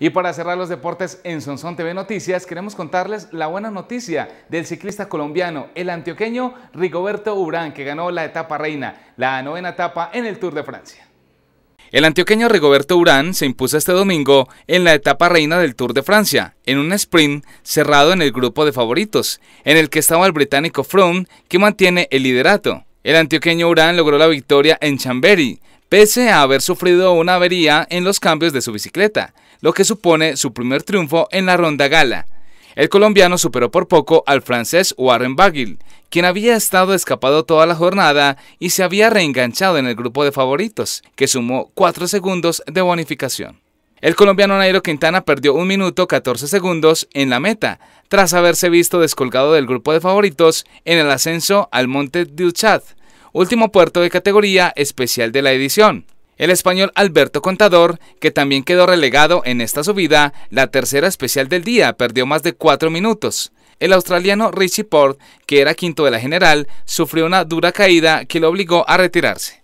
Y para cerrar los deportes en Sonsón TV Noticias, queremos contarles la buena noticia del ciclista colombiano, el antioqueño Rigoberto Urán, que ganó la etapa reina, la novena etapa en el Tour de Francia. El antioqueño Rigoberto Urán se impuso este domingo en la etapa reina del Tour de Francia, en un sprint cerrado en el grupo de favoritos, en el que estaba el británico Froome, que mantiene el liderato. El antioqueño Urán logró la victoria en Chambéry, pese a haber sufrido una avería en los cambios de su bicicleta, lo que supone su primer triunfo en la ronda gala. El colombiano superó por poco al francés Warren Bagil, quien había estado escapado toda la jornada y se había reenganchado en el grupo de favoritos, que sumó 4 segundos de bonificación. El colombiano Nairo Quintana perdió 1 minuto 14 segundos en la meta, tras haberse visto descolgado del grupo de favoritos en el ascenso al monte Duchat, último puerto de categoría especial de la edición. El español Alberto Contador, que también quedó relegado en esta subida, la tercera especial del día, perdió más de cuatro minutos. El australiano Richie Port, que era quinto de la general, sufrió una dura caída que lo obligó a retirarse.